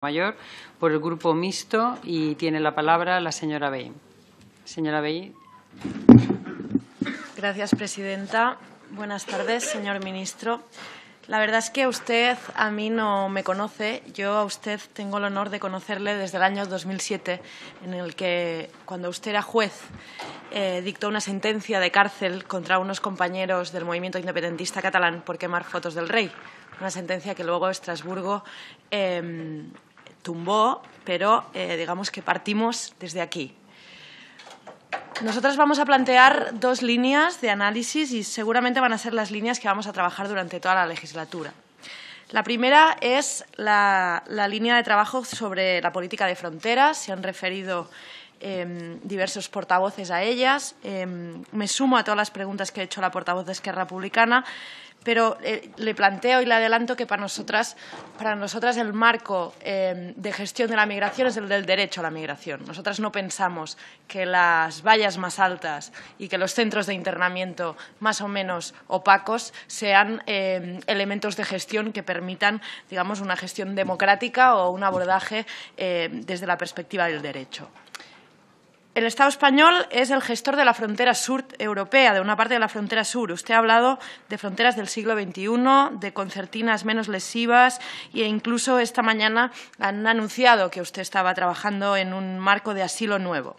Mayor por el Grupo Mixto y tiene la palabra la señora Bey. Señora Bey. Gracias, presidenta. Buenas tardes, señor ministro. La verdad es que usted a mí no me conoce. Yo a usted tengo el honor de conocerle desde el año 2007, en el que, cuando usted era juez, eh, dictó una sentencia de cárcel contra unos compañeros del movimiento independentista catalán por quemar fotos del rey. Una sentencia que luego Estrasburgo em, tumbó, pero eh, digamos que partimos desde aquí. Nosotras vamos a plantear dos líneas de análisis y seguramente van a ser las líneas que vamos a trabajar durante toda la legislatura. La primera es la, línea de trabajo sobre la política de fronteras. Se han referido em, diversos portavoces a ellas. Em, me sumo a todas las preguntas que ha hecho la portavoz de Esquerra Republicana pero eh, le planteo y le adelanto que para nosotras, para nosotras el marco eh, de gestión de la migración es el del derecho a la migración. Nosotras no pensamos que las vallas más altas y que los centros de internamiento más o menos opacos sean eh, elementos de gestión que permitan, digamos, una gestión democrática o un abordaje desde la perspectiva del derecho. El Estado español es el gestor de la frontera sur europea, de una parte de la frontera sur. Usted ha hablado de fronteras del siglo XXI, de concertinas menos lesivas e incluso esta mañana han anunciado que usted estaba trabajando en un marco de asilo nuevo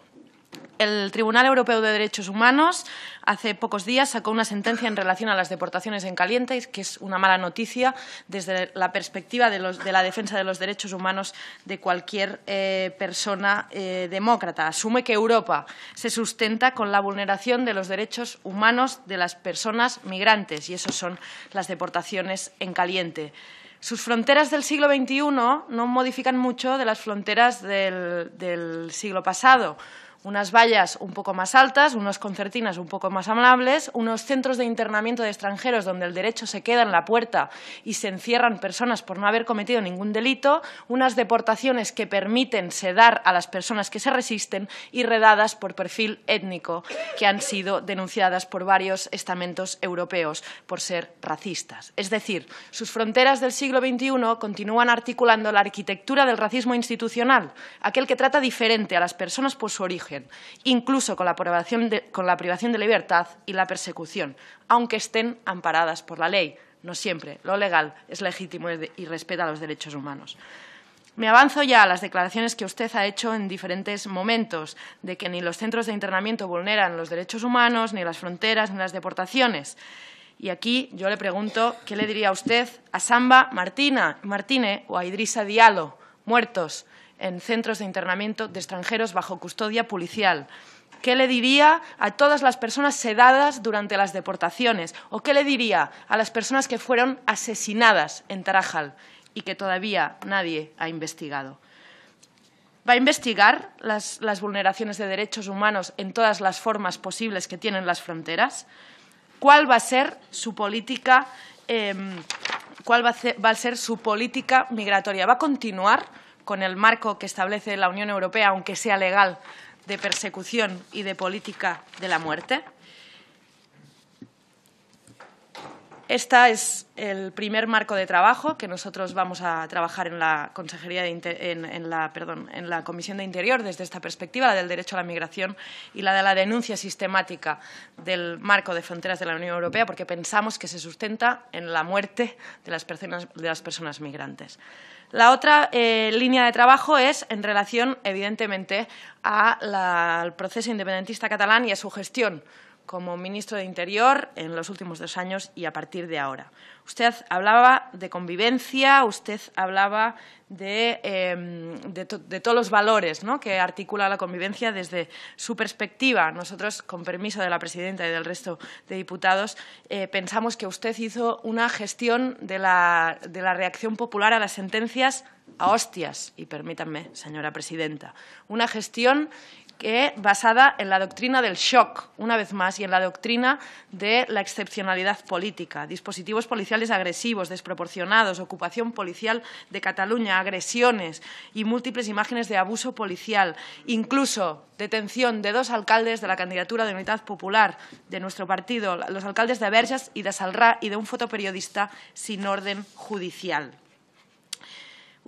el Tribunal Europeo de Derechos Humanos hace pocos días sacó una sentencia en relación a las deportaciones en caliente, que es una mala noticia desde la perspectiva de, la defensa de los derechos humanos de cualquier eh, persona eh, demócrata. Asume que Europa se sustenta con la vulneración de los derechos humanos de las personas migrantes, y eso son las deportaciones en caliente. Sus fronteras del siglo XXI no modifican mucho de las fronteras del siglo pasado unas vallas un poco más altas, unas concertinas un poco más amables, unos centros de internamiento de extranjeros donde el derecho se queda en la puerta y se encierran personas por no haber cometido ningún delito, unas deportaciones que permiten sedar a las personas que se resisten y redadas por perfil étnico que han sido denunciadas por varios estamentos europeos por ser racistas. Es decir, sus fronteras del siglo XXI continúan articulando la arquitectura del racismo institucional, aquel que trata diferente a las personas por su origen incluso con la, con la privación de libertad y la persecución, aunque estén amparadas por la ley. No siempre. Lo legal es legítimo y respeta los derechos humanos. Me avanzo ya a las declaraciones que usted ha hecho en diferentes momentos, de que ni los centros de internamiento vulneran los derechos humanos, ni las fronteras, ni las deportaciones. Y aquí yo le pregunto, ¿qué le diría usted a Samba Martina, Martínez o a Idrisa Diallo, muertos en centros de internamiento de extranjeros bajo custodia policial. ¿Qué le diría a todas las personas sedadas durante las deportaciones? ¿O qué le diría a las personas que fueron asesinadas en Tarajal y que todavía nadie ha investigado? ¿Va a investigar las, vulneraciones de derechos humanos en todas las formas posibles que tienen las fronteras? ¿Cuál va a ser su política, em, va a ser su política migratoria? ¿Va a continuar? con el marco que establece la Unión Europea, aunque sea legal, de persecución y de política de la muerte? Este es el primer marco de trabajo que nosotros vamos a trabajar en la, Consejería de en, la, Comisión de Interior desde esta perspectiva, la del derecho a la migración y la de la denuncia sistemática del marco de fronteras de la Unión Europea, porque pensamos que se sustenta en la muerte de las personas, de las personas migrantes. La otra eh, línea de trabajo es en relación, evidentemente, al proceso independentista catalán y a su gestión como ministro de Interior en los últimos dos años y a partir de ahora. Usted hablaba de convivencia, usted hablaba de, em, todos los valores que articula la convivencia desde su perspectiva. Nosotros, con permiso de la presidenta y del resto de diputados, eh, pensamos que usted hizo una gestión de la reacción popular a las sentencias a hostias, y permítanme, señora presidenta, una gestión que basada en la doctrina del shock, una vez más, y en la doctrina de la excepcionalidad política, dispositivos policiales agresivos, desproporcionados, ocupación policial de Cataluña, agresiones y múltiples imágenes de abuso policial, incluso detención de dos alcaldes de la candidatura de Unidad Popular de nuestro partido, los alcaldes de Verges y de Salrà y de un fotoperiodista sin orden judicial.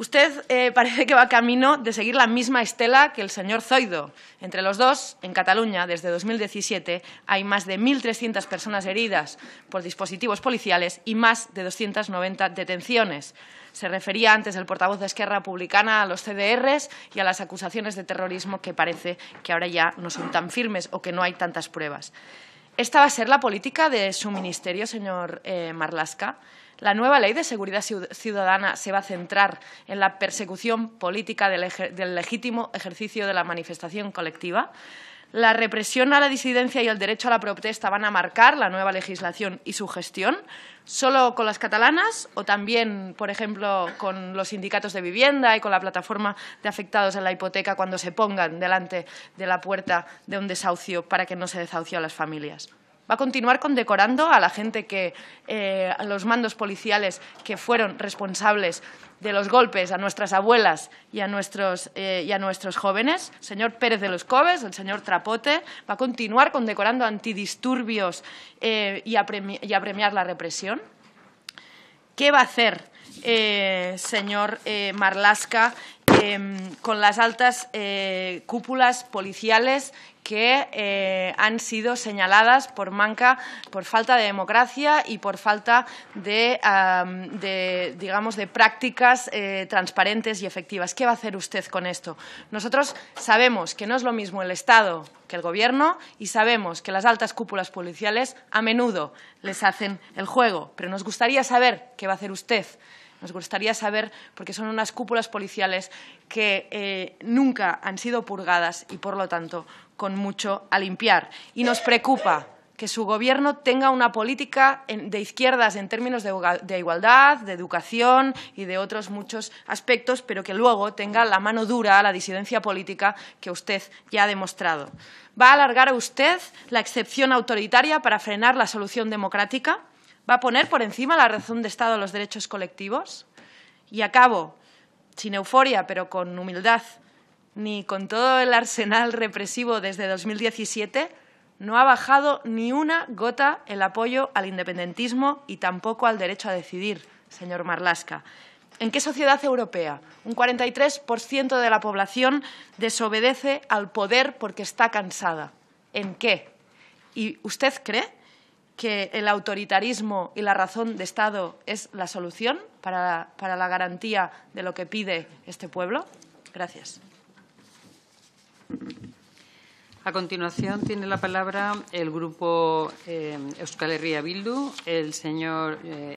Usted eh, parece que va camino de seguir la misma estela que el señor Zoido. Entre los dos, en Cataluña, desde 2017, hay más de 1.300 personas heridas por dispositivos policiales y más de 290 detenciones. Se refería antes el portavoz de Esquerra Republicana a los CDRs y a las acusaciones de terrorismo que parece que ahora ya no son tan firmes o que no hay tantas pruebas. ¿Esta va a ser la política de su ministerio, señor eh, Marlasca? La nueva ley de seguridad ciudadana se va a centrar en la persecución política del, legítimo ejercicio de la manifestación colectiva. La represión a la disidencia y el derecho a la protesta van a marcar la nueva legislación y su gestión, solo con las catalanas o también, por ejemplo, con los sindicatos de vivienda y con la plataforma de afectados en la hipoteca cuando se pongan delante de la puerta de un desahucio para que no se desahucie a las familias. Va a continuar condecorando a la gente que, eh, a los mandos policiales que fueron responsables de los golpes a nuestras abuelas y a nuestros, eh, jóvenes. El señor Pérez de los Cobes, el señor Trapote, va a continuar condecorando antidisturbios eh, y, a y, premiar la represión. ¿Qué va a hacer, señor Marlasca, Em, con las altas eh, cúpulas policiales que eh, han sido señaladas por manca, por falta de democracia y por falta de, digamos, de prácticas eh, transparentes y efectivas. ¿Qué va a hacer usted con esto? Nosotros sabemos que no es lo mismo el Estado que el Gobierno y sabemos que las altas cúpulas policiales a menudo les hacen el juego, pero nos gustaría saber qué va a hacer usted nos gustaría saber, porque son unas cúpulas policiales que eh, nunca han sido purgadas y, por lo tanto, con mucho a limpiar. Y nos preocupa que su gobierno tenga una política de izquierdas en términos de igualdad, de educación y de otros muchos aspectos, pero que luego tenga la mano dura a la disidencia política que usted ya ha demostrado. ¿Va a alargar a usted la excepción autoritaria para frenar la solución democrática? va a poner por encima la razón de Estado los derechos colectivos. Y acabo, sin euforia, pero con humildad, ni con todo el arsenal represivo desde 2017, no ha bajado ni una gota el apoyo al independentismo y tampoco al derecho a decidir, señor Marlasca. ¿En qué sociedad europea un 43% de la población desobedece al poder porque está cansada? ¿En qué? ¿Y usted cree que el autoritarismo y la razón de Estado es la solución para, para la garantía de lo que pide este pueblo? Gracias. A continuación tiene la palabra el grupo eh, Euskal Herria Bildu, el señor eh,